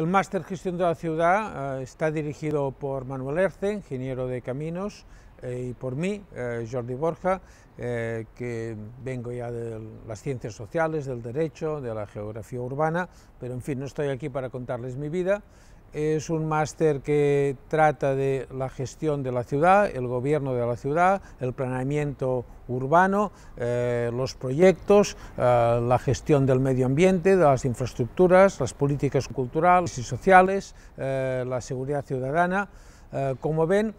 El máster Gestión de la Ciudad eh, está dirigido por Manuel Erce, ingeniero de caminos, eh, y por mí, eh, Jordi Borja, que vengo ya de las ciencias sociales, del derecho, de la geografía urbana, pero en fin, no estoy aquí para contarles mi vida, es un máster que trata de la gestión de la ciudad, el gobierno de la ciudad, el planeamiento urbano, eh, los proyectos, eh, la gestión del medio ambiente, de las infraestructuras, las políticas culturales y sociales, eh, la seguridad ciudadana. como ven,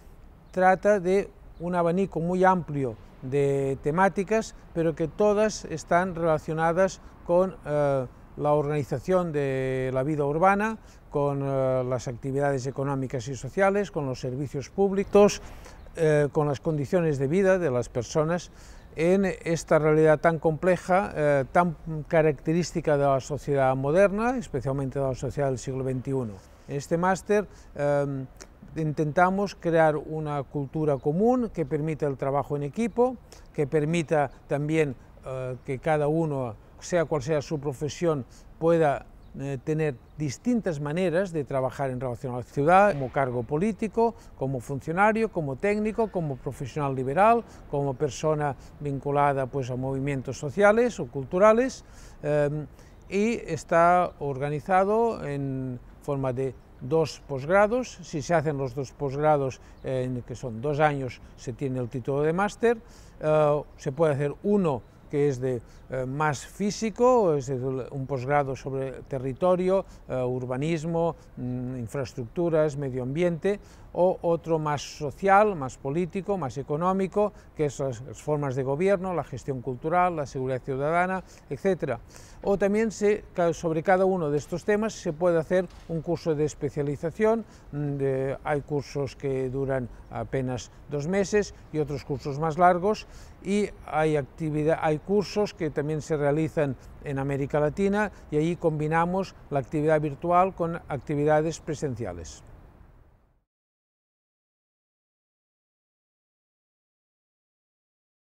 trata de un abanico muy amplio de temáticas, pero que todas están relacionadas con la organización de la vida urbana, con eh, las actividades económicas y sociales, con los servicios públicos, eh, con las condiciones de vida de las personas en esta realidad tan compleja, eh, tan característica de la sociedad moderna, especialmente de la sociedad del siglo XXI. En este máster intentamos crear una cultura común que permita el trabajo en equipo, que permita también que cada uno sea cual sea su profesión, pueda eh, tener distintas maneras de trabajar en relación a la ciudad, como cargo político, como funcionario, como técnico, como profesional liberal, como persona vinculada pues, a movimientos sociales o culturales, em, y está organizado en forma de dos posgrados, si se hacen los dos posgrados, eh, que son dos años, se tiene el título de máster, eh, se puede hacer uno que es de eh, más físico, es decir, un posgrado sobre territorio, eh, urbanismo, mm, infraestructuras, medio ambiente, o otro más social, más político, más económico, que es las, formas de gobierno, la gestión cultural, la seguridad ciudadana, etc. O también se, sobre cada uno de estos temas se puede hacer un curso de especialización, mm, hay cursos que duran apenas dos meses y otros cursos más largos, y hay, actividad, hay cursos que también se realizan en América Latina y allí combinamos la actividad virtual con actividades presenciales.